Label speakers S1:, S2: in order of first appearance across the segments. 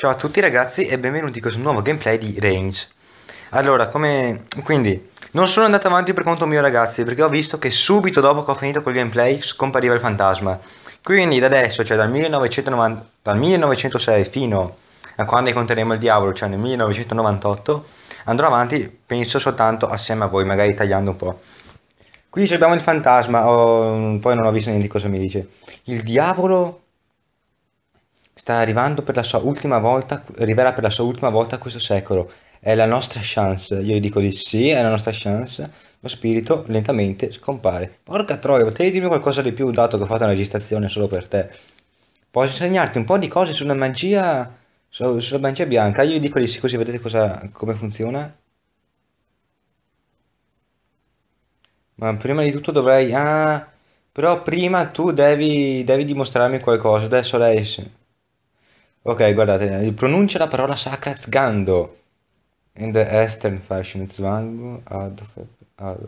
S1: Ciao a tutti ragazzi e benvenuti in questo nuovo gameplay di Range Allora, come... quindi, non sono andato avanti per conto mio ragazzi Perché ho visto che subito dopo che ho finito quel gameplay scompariva il fantasma Quindi da adesso, cioè dal, 1990, dal 1906 fino a quando conteremo il diavolo, cioè nel 1998 Andrò avanti, penso soltanto assieme a voi, magari tagliando un po' Qui abbiamo il fantasma, oh, poi non ho visto niente di cosa mi dice Il diavolo Sta arrivando per la sua ultima volta, arriverà per la sua ultima volta questo secolo. È la nostra chance. Io gli dico di sì, è la nostra chance. Lo spirito lentamente scompare. Porca troia, potevi dirmi qualcosa di più dato che ho fatto una registrazione solo per te. Posso insegnarti un po' di cose sulla magia, sulla magia bianca. Io gli dico di sì così vedete cosa, come funziona. Ma prima di tutto dovrei... Ah, però prima tu devi, devi dimostrarmi qualcosa. Adesso lei... Ok, guardate, pronuncia la parola sacra Zgando. In the Eastern Fashion Zvangu ad, ad,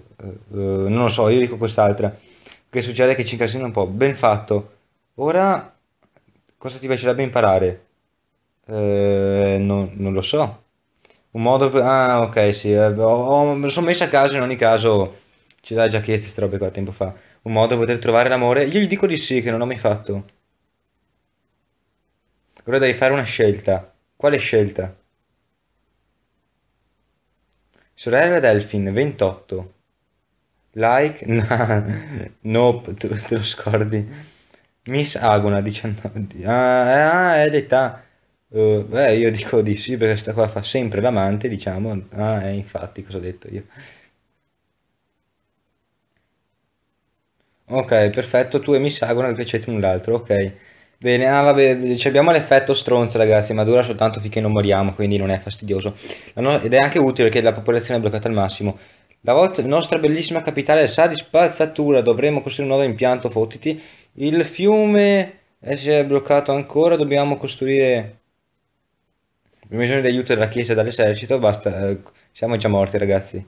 S1: uh, non lo so, io dico quest'altra. Che succede che ci incasina un po'. Ben fatto. Ora, cosa ti piacerebbe imparare? Eh, non, non, lo so. Un modo... Ah, ok, sì. Eh, ho, me lo sono messo a caso, in ogni caso ce l'ha già chiesto queste robe qua tempo fa. Un modo per poter trovare l'amore? Io gli dico di sì, che non l'ho mai fatto. Però devi fare una scelta. Quale scelta? Sorella Delfin, 28. Like? No, nope, te, te lo scordi. Miss Agona, 19. Ah, eh, ah, è l'età. Uh, beh, io dico di sì perché sta qua fa sempre l'amante, diciamo. Ah, eh, infatti, cosa ho detto io. Ok, perfetto, tu e Miss Agona piacete un l'altro, ok. Bene, ah vabbè, abbiamo l'effetto stronzo ragazzi, ma dura soltanto finché non moriamo, quindi non è fastidioso. No ed è anche utile perché la popolazione è bloccata al massimo. La nostra bellissima capitale sa di spazzatura, dovremo costruire un nuovo impianto, fottiti. Il fiume eh, si è bloccato ancora, dobbiamo costruire... Abbiamo bisogno di aiuto della chiesa e dall'esercito, basta, eh, siamo già morti ragazzi.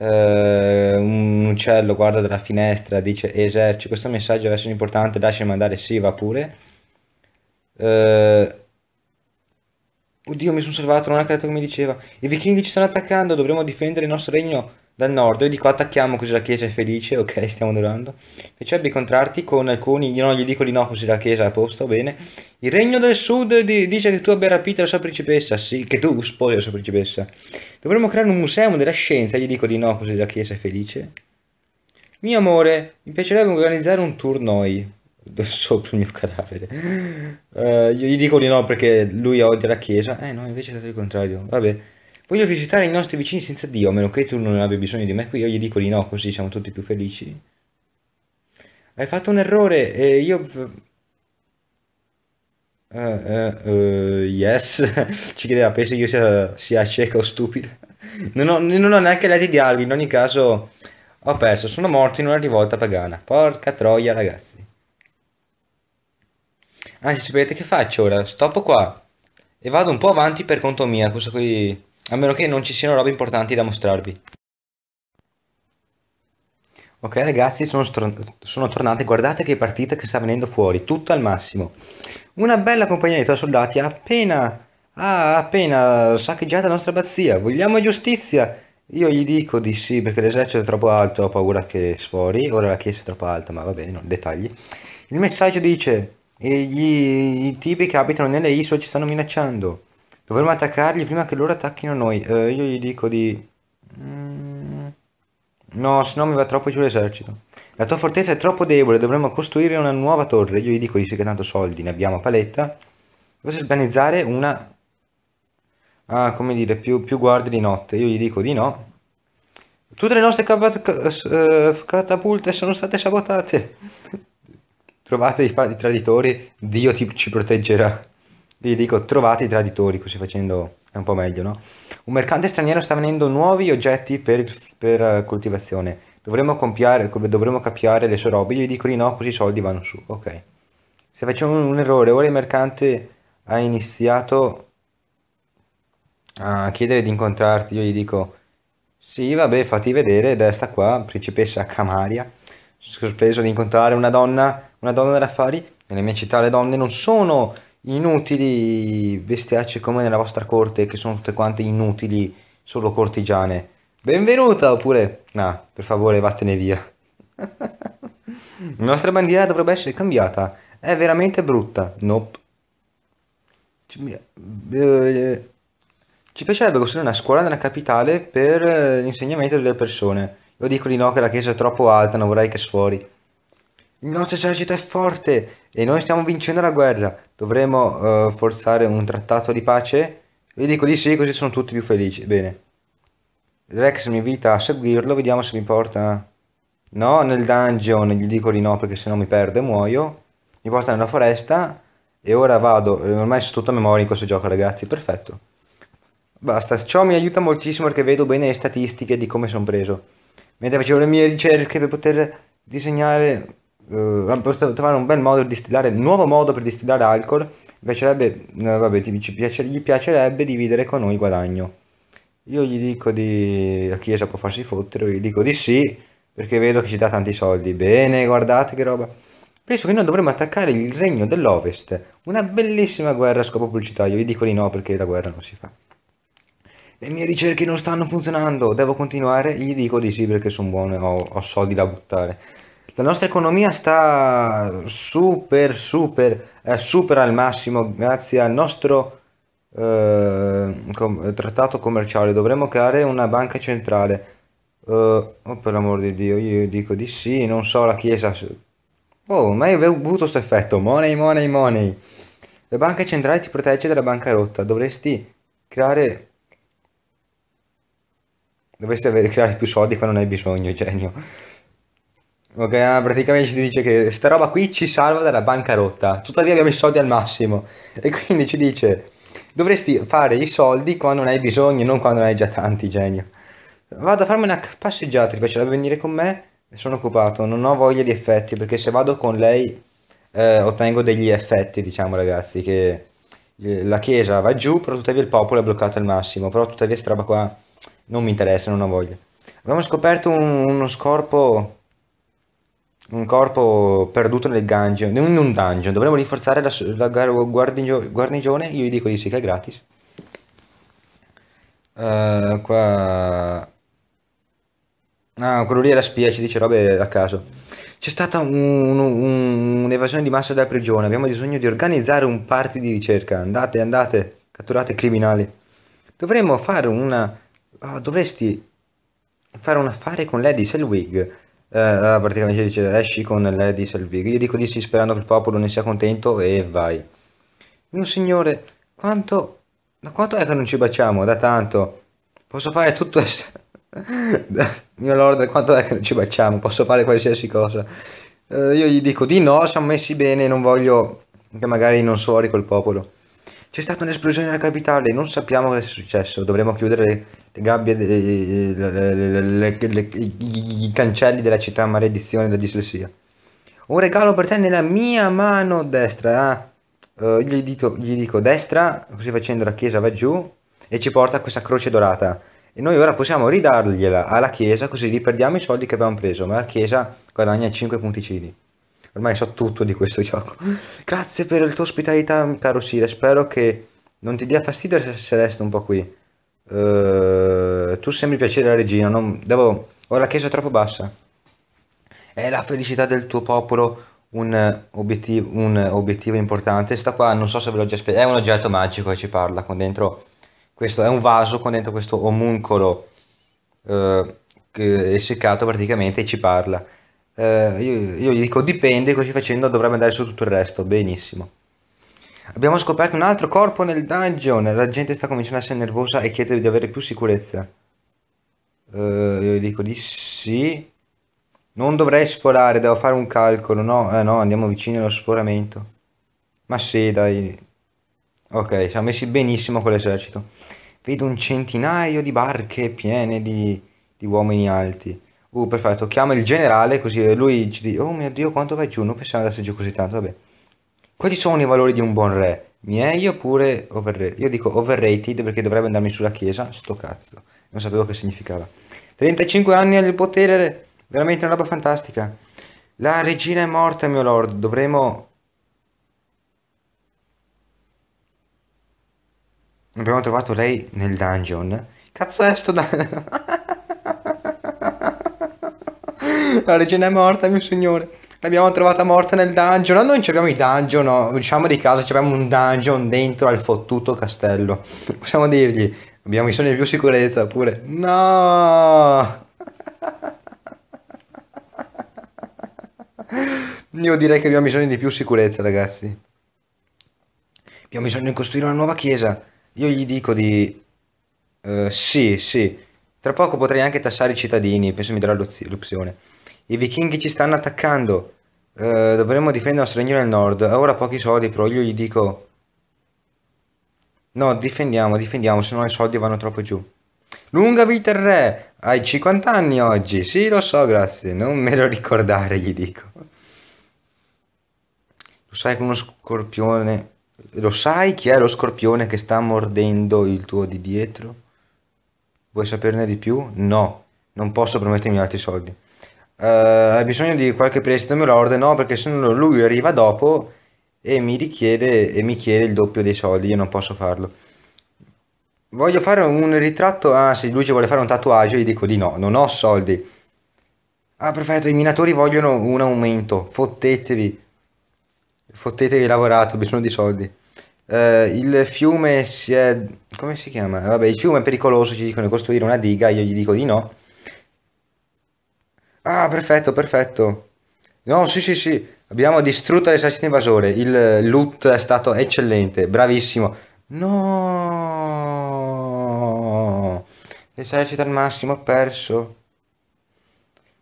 S1: Eh, un uccello guarda dalla finestra, dice esercito, questo messaggio deve essere importante, lasciami mandare, sì va pure. Eh, oddio, mi sono salvato, non ha creato come diceva. I vichinghi ci stanno attaccando, dovremmo difendere il nostro regno dal nord. Io dico attacchiamo così la chiesa è felice, ok, stiamo durando. Invece abbi contrarti con alcuni, io non gli dico di no così la chiesa è a posto, bene. Il regno del sud di, dice che tu abbia rapito la sua principessa, sì, che tu sposi la sua principessa. Dovremmo creare un museo della scienza, gli dico di no così la chiesa è felice. Mio amore, mi piacerebbe organizzare un tour noi. sotto il mio cadavere. Uh, io gli dico di no perché lui odia la chiesa. Eh no, invece è stato il contrario. Vabbè. Voglio visitare i nostri vicini senza Dio, a meno che tu non abbia bisogno di me qui. Io gli dico di no, così siamo tutti più felici. Hai fatto un errore e io... Uh, uh, yes. Ci chiedeva, penso io sia, sia cieca o stupida. Non ho, non ho neanche letto i dialoghi, in ogni caso... Ho perso, sono morto in una rivolta pagana. Porca troia, ragazzi. Anzi, sapete che faccio ora? Stop qua e vado un po' avanti per conto mio, cosa qui... A meno che non ci siano robe importanti da mostrarvi. Ok ragazzi, sono, sono tornate, guardate che partita che sta venendo fuori, tutto al massimo. Una bella compagnia di tre soldati ha appena, ha ah, appena saccheggiato la nostra abbazia, vogliamo giustizia! Io gli dico di sì perché l'esercito è troppo alto, ho paura che sfori, ora la chiesa è troppo alta, ma va bene, dettagli. Il messaggio dice, e gli, i tipi che abitano nelle isole ci stanno minacciando. Dovremmo attaccarli prima che loro attacchino noi. Eh, io gli dico di... Mm, no, se no mi va troppo giù l'esercito. La tua fortezza è troppo debole, dovremmo costruire una nuova torre. Io gli dico di sì che tanto soldi, ne abbiamo a paletta. Posso organizzare una... Ah, come dire, più, più guardie di notte. Io gli dico di no. Tutte le nostre eh, catapulte sono state sabotate trovate i, traditori, Dio ti, ci proteggerà. Gli dico, trovate i traditori, così facendo è un po' meglio, no? Un mercante straniero sta venendo nuovi oggetti per, per eh, coltivazione. Dovremmo, compiare, dovremmo capiare le sue robe. Io gli dico di no, così i soldi vanno su. Ok. Se facciamo un, un errore, ora il mercante ha iniziato a chiedere di incontrarti. Io gli dico, sì, vabbè, fatti vedere, ed è sta qua, principessa Camaria, sorpreso di incontrare una donna una donna da affari, nella mia città le donne non sono inutili bestiacce come nella vostra corte che sono tutte quante inutili, solo cortigiane. Benvenuta oppure no, per favore vattene via. La nostra bandiera dovrebbe essere cambiata, è veramente brutta. Nope. Ci eh, piacerebbe costruire una scuola nella capitale per eh, l'insegnamento delle persone. Io dico di no che la chiesa è troppo alta, non vorrei che sfori il nostro esercito è forte e noi stiamo vincendo la guerra, dovremmo uh, eh, forzare un trattato di pace? Io dico di sì, così sono tutti più felici. Bene. Rex mi invita a seguirlo, vediamo se mi porta... Eh, no, nel dungeon gli dico di no perché se no mi perdo e muoio. Mi porta nella foresta e ora vado, eh, ormai sono tutto a memoria in questo gioco ragazzi, perfetto. Basta, ciò mi aiuta moltissimo perché vedo bene le statistiche di come sono preso. Mentre facevo le mie ricerche per poter disegnare hanno eh, potuto trovare un bel modo per distillare, un nuovo modo per distillare alcol, piacerebbe, eh, vabbè, ti, piace, gli piacerebbe dividere con noi il guadagno. Io gli dico di... la Chiesa può farsi fottere, gli dico di sì, perché vedo che ci dà tanti soldi. Bene, guardate che roba. Penso che noi dovremmo attaccare il regno dell'Ovest, una bellissima guerra a scopo pubblicitario, io gli dico di no perché la guerra non si fa. Le mie ricerche non stanno funzionando, devo continuare? Gli dico di sì perché sono buone, ho, ho soldi da buttare. La nostra economia sta super, super, eh, super al massimo grazie al nostro eh, trattato commerciale. Dovremmo creare una banca centrale. Uh, oh, per l'amor di Dio, io dico di sì, non so la Chiesa. Oh, mai avuto questo effetto. Money, money, money. La banca centrale ti protegge dalla bancarotta. Dovresti creare dovresti avere, creare più soldi quando ne hai bisogno, genio. Ok, ah, praticamente ci dice che sta roba qui ci salva dalla bancarotta. Tuttavia abbiamo i soldi al massimo. E quindi ci dice, dovresti fare i soldi quando ne hai bisogno, non quando ne hai già tanti, genio. Vado a farmi una passeggiata, ti piacerebbe venire con me? Sono occupato, non ho voglia di effetti, perché se vado con lei eh, ottengo degli effetti, diciamo ragazzi, che eh, la chiesa va giù, però tuttavia il popolo è bloccato al massimo. Però tuttavia sta roba qua non mi interessa, non ho voglia. Abbiamo scoperto un, uno scorpo un corpo perduto nel dungeon, in un dungeon, dovremmo rinforzare la, la guardigio, guarnigione, io gli dico di sì che è gratis. Uh, qua... Ah, quello lì è la spia, ci dice robe a caso. C'è stata un'evasione un, un di massa dalla prigione, abbiamo bisogno di organizzare un party di ricerca, andate, andate, catturate criminali. Dovremmo fare una... Oh, dovresti fare un affare con Lady Selwig eh, praticamente dice esci con lei di Io dico di sì sperando che il popolo ne sia contento e vai. Mio signore, quanto... Da quanto è che non ci baciamo? Da tanto. Posso fare tutto... mio lord, quanto è che non ci baciamo? Posso fare qualsiasi cosa. Eh, io gli dico di no, siamo messi bene, non voglio che magari non suori col popolo. C'è stata un'esplosione nella capitale, non sappiamo cosa è successo, Dovremmo chiudere le gabbie, i cancelli della città, maledizione della dislessia. Un regalo per te nella mia mano destra. Ah. Eh? Uh, gli, dico, gli dico destra, così facendo la chiesa va giù e ci porta questa croce dorata. E noi ora possiamo ridargliela alla chiesa così riperdiamo i soldi che abbiamo preso, ma la chiesa guadagna 5 punticini. Ormai so tutto di questo gioco. Grazie per la tua ospitalità, caro Sire. Spero che non ti dia fastidio se resto un po' qui. Eh, tu sembri piacere alla regina, non... devo... ho la chiesa troppo bassa. È la felicità del tuo popolo un obiettivo, un obiettivo importante. Sta qua, non so se ve l'ho già spiegato, è un oggetto magico che ci parla con dentro... Questo è un vaso con dentro questo omuncolo eh, che è seccato praticamente e ci parla. Uh, io, io gli dico dipende, così facendo dovrebbe andare su tutto il resto, benissimo. Abbiamo scoperto un altro corpo nel dungeon. La gente sta cominciando a essere nervosa e chiede di avere più sicurezza. Uh, io dico di sì. Non dovrei sforare, devo fare un calcolo. No, eh, no, andiamo vicino allo sforamento. Ma sì, dai. Ok, siamo messi benissimo con l'esercito. Vedo un centinaio di barche piene di, di uomini alti. Uh, perfetto, chiamo il generale così lui ci dice, oh mio Dio, quanto vai giù? Non pensavo andasse giù così tanto, vabbè. Quali sono i valori di un buon re? Miei oppure overrated? Io dico overrated perché dovrebbe andarmi sulla chiesa, sto cazzo. Non sapevo che significava. 35 anni al potere, veramente una roba fantastica. La regina è morta, mio lord, dovremo... Abbiamo trovato lei nel dungeon. Cazzo è sto dungeon? La regina è morta, mio signore. L'abbiamo trovata morta nel dungeon. No, noi abbiamo i dungeon, no. diciamo di caso abbiamo un dungeon dentro al fottuto castello. Possiamo dirgli, abbiamo bisogno di più sicurezza oppure... No! Io direi che abbiamo bisogno di più sicurezza, ragazzi. Abbiamo bisogno di costruire una nuova chiesa. Io gli dico di... Uh, sì, sì. Tra poco potrei anche tassare i cittadini, penso mi darà l'opzione. I vichinghi ci stanno attaccando. Eh, dovremmo difendere il nostro regno del nord. Ora pochi soldi, però io gli dico... No, difendiamo, difendiamo, se no i soldi vanno troppo giù. Lunga vita il re! Hai 50 anni oggi? Sì, lo so, grazie. Non me lo ricordare, gli dico. Lo sai che uno scorpione... Lo sai chi è lo scorpione che sta mordendo il tuo di dietro? Vuoi saperne di più? No, non posso promettermi altri soldi uh, hai bisogno di qualche prestito? Me lo ordino? perché se no lui arriva dopo e mi richiede e mi chiede il doppio dei soldi, io non posso farlo. Voglio fare un ritratto, ah se lui ci vuole fare un tatuaggio gli dico di no, non ho soldi. Ah perfetto, i minatori vogliono un aumento, fottetevi, fottetevi lavorato, ho bisogno di soldi. Uh, il fiume si è... come si chiama? Vabbè, il fiume è pericoloso, ci dicono di costruire una diga, io gli dico di no. Ah, perfetto, perfetto. No, sì, sì, sì. Abbiamo distrutto l'esercito invasore. Il loot è stato eccellente. Bravissimo. No. L'esercito al massimo ha perso.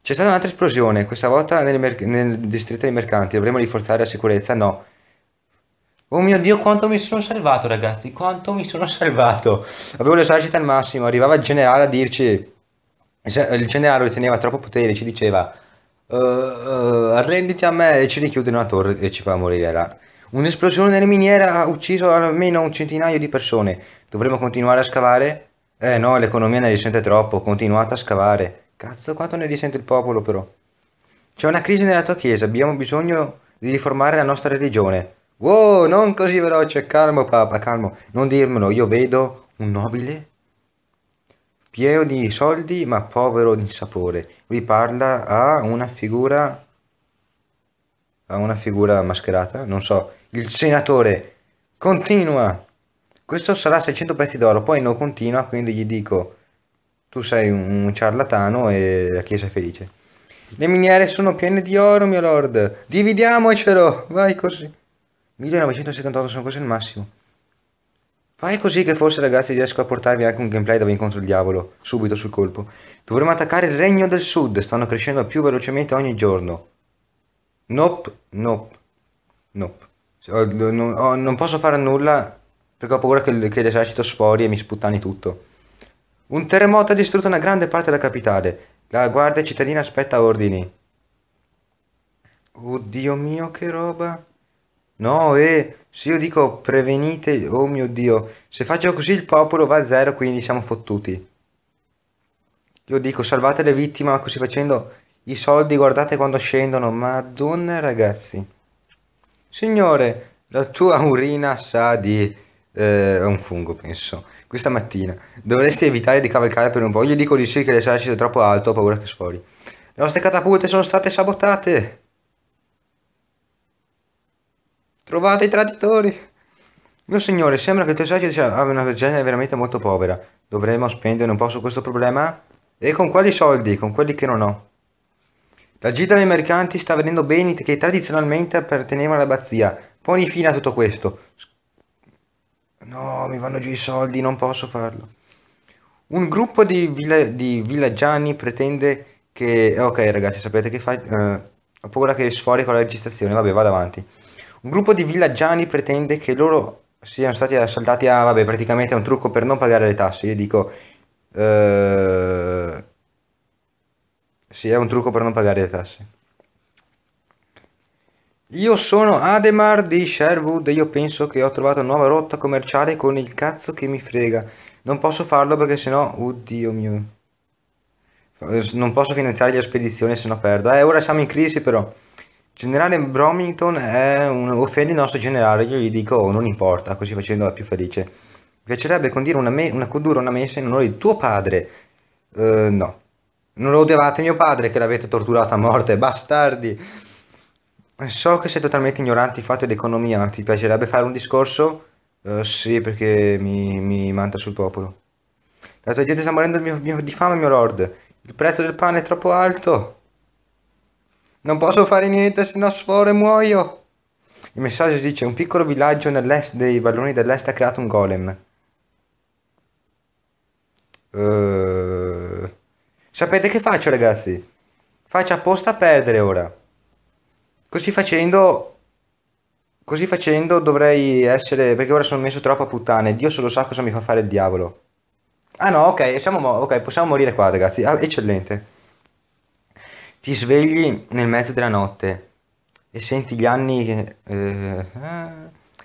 S1: C'è stata un'altra esplosione, questa volta nel, nel distretto dei mercanti. Dovremmo rinforzare la sicurezza? No. Oh mio Dio, quanto mi sono salvato, ragazzi. Quanto mi sono salvato. Avevo l'esercito al massimo. Arrivava il generale a dirci il generale lo teneva troppo potere, ci diceva uh, uh, arrenditi a me e ci richiude in una torre e ci fa morire là. Un'esplosione nelle miniere ha ucciso almeno un centinaio di persone. Dovremmo continuare a scavare? Eh no, l'economia ne risente troppo, continuate a scavare. Cazzo, quanto ne risente il popolo però. C'è una crisi nella tua chiesa, abbiamo bisogno di riformare la nostra religione. Wow, non così veloce, calmo papa, calmo. Non dirmelo, io vedo un nobile pieno di soldi ma povero di sapore. Vi parla a una figura a una figura mascherata, non so, il senatore continua. Questo sarà 600 pezzi d'oro, poi non continua, quindi gli dico tu sei un ciarlatano e la chiesa è felice. Le miniere sono piene di oro, mio lord. Dividiamocelo, vai così. 1978 sono così il massimo. Fai così che forse ragazzi riesco a portarvi anche un gameplay dove incontro il diavolo, subito sul colpo. Dovremmo attaccare il regno del sud, stanno crescendo più velocemente ogni giorno. Nope, nope, nope. non posso fare nulla perché ho paura che, l'esercito sfori e mi sputtani tutto. Un terremoto ha distrutto una grande parte della capitale. La guardia cittadina aspetta ordini. Oddio mio, che roba. No, eh, se io dico prevenite, oh mio Dio, se faccio così il popolo va a zero, quindi siamo fottuti. Io dico salvate le vittime, ma così facendo i soldi guardate quando scendono, madonna ragazzi. Signore, la tua urina sa di... Eh, un fungo penso. Questa mattina dovresti evitare di cavalcare per un po'. Io dico di sì che l'esercito è troppo alto, ho paura che sfori. Le nostre catapulte sono state sabotate. Trovate i traditori! Mio signore, sembra che il tuo esercito abbia una genere veramente molto povera. Dovremmo spendere un po' su questo problema? E con quali soldi? Con quelli che non ho. La gita dei mercanti sta vendendo beni che tradizionalmente appartenevano all'abbazia. Poni fine a tutto questo. No, mi vanno giù i soldi, non posso farlo. Un gruppo di, villa di villaggiani pretende che... Ok ragazzi, sapete che fa... Eh, ho paura che sfori con la registrazione, vabbè, vado avanti. Un gruppo di villaggiani pretende che loro siano stati assaltati a... Vabbè, praticamente è un trucco per non pagare le tasse. Io dico... Eh, sì, è un trucco per non pagare le tasse. Io sono Ademar di Sherwood e io penso che ho trovato una nuova rotta commerciale con il cazzo che mi frega. Non posso farlo perché sennò... Oddio mio. Non posso finanziare la spedizione se no perdo. Eh, ora siamo in crisi però. Generale Bromington è un offende il nostro generale, io gli dico oh, non importa, così facendo la più felice. Mi piacerebbe condurre una, me- una, condurre una messa in onore di tuo padre. Uh, no. Non lo odiavate mio padre che l'avete torturato a morte, bastardi. Eh, so che sei totalmente ignorante di fatto dell'economia, ma ti piacerebbe fare un discorso? Uh, sì, perché mi, mi manta sul popolo. La tua gente sta morendo mio, mio, di fame, mio lord. Il prezzo del pane è troppo alto. Non posso fare niente se no sforo e muoio. Il messaggio dice un piccolo villaggio nell'est dei valloni dell'est ha creato un golem. Uh... Sapete che faccio ragazzi? Faccio apposta a perdere ora. Così facendo... Così facendo dovrei essere... Perché ora sono messo troppo a puttane. Dio solo sa cosa mi fa fare il diavolo. Ah no, ok, siamo ok, possiamo morire qua ragazzi. Ah, eccellente. Ti svegli nel mezzo della notte e senti gli anni, eh,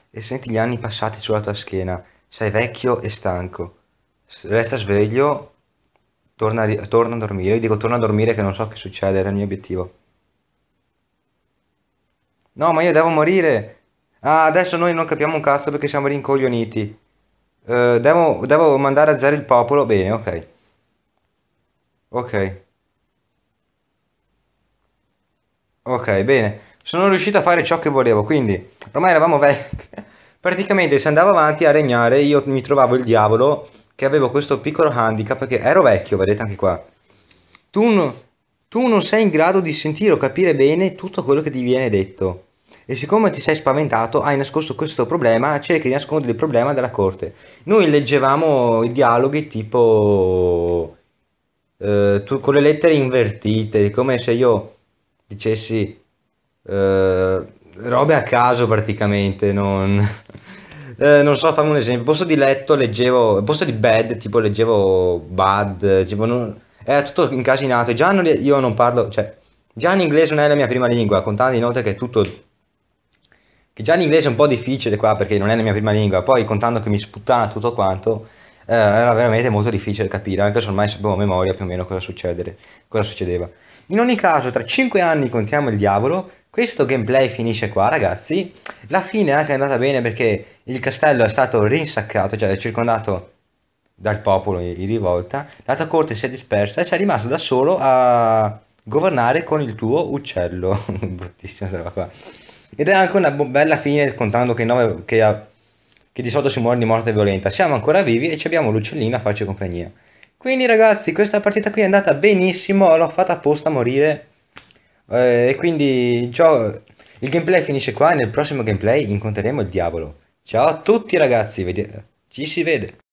S1: e senti gli anni passati sulla tua schiena. Sei vecchio e stanco. Resta sveglio, torna, torna a dormire. Io dico torna a dormire che non so che succede, era il mio obiettivo. No, ma io devo morire. Ah, adesso noi non capiamo un cazzo perché siamo rincoglioniti. Uh, devo, devo mandare a zero il popolo. Bene, ok. Ok. Ok, bene. Sono riuscito a fare ciò che volevo, quindi ormai eravamo vecchi. Praticamente se andavo avanti a regnare io mi trovavo il diavolo che avevo questo piccolo handicap che ero vecchio, vedete anche qua. Tu, tu non sei in grado di sentire o capire bene tutto quello che ti viene detto. E siccome ti sei spaventato, hai nascosto questo problema, cerchi di nascondere il problema della corte. Noi leggevamo i dialoghi tipo... Eh, tu, con le lettere invertite, come se io dicessi eh, robe a caso praticamente, non... Eh, non so, fammi un esempio. Posto di letto leggevo, posto di bed, tipo leggevo bad, tipo non, era tutto incasinato. Già non, io non parlo, cioè, già l'inglese non è la mia prima lingua, contando inoltre che è tutto che già l'inglese è un po' difficile qua perché non è la mia prima lingua, poi contando che mi sputtana tutto quanto, eh, era veramente molto difficile capire, anche se ormai sapevo a memoria più o meno cosa, succedere, cosa succedeva. In ogni caso, tra 5 anni incontriamo il diavolo. Questo gameplay finisce qua, ragazzi. La fine è anche andata bene perché il castello è stato rinsaccato, cioè è circondato dal popolo in rivolta. L'altra corte si è dispersa e sei rimasto da solo a governare con il tuo uccello. Bruttissima roba qua. Ed è anche una bella fine, contando che, nove, che, che di solito si muore di morte violenta. Siamo ancora vivi e abbiamo l'uccellino a farci compagnia. Quindi ragazzi, questa partita qui è andata benissimo, l'ho fatta apposta a morire. Eh, e eh, quindi il gameplay finisce qua e nel prossimo gameplay incontreremo il diavolo. Ciao a tutti ragazzi, ci si vede.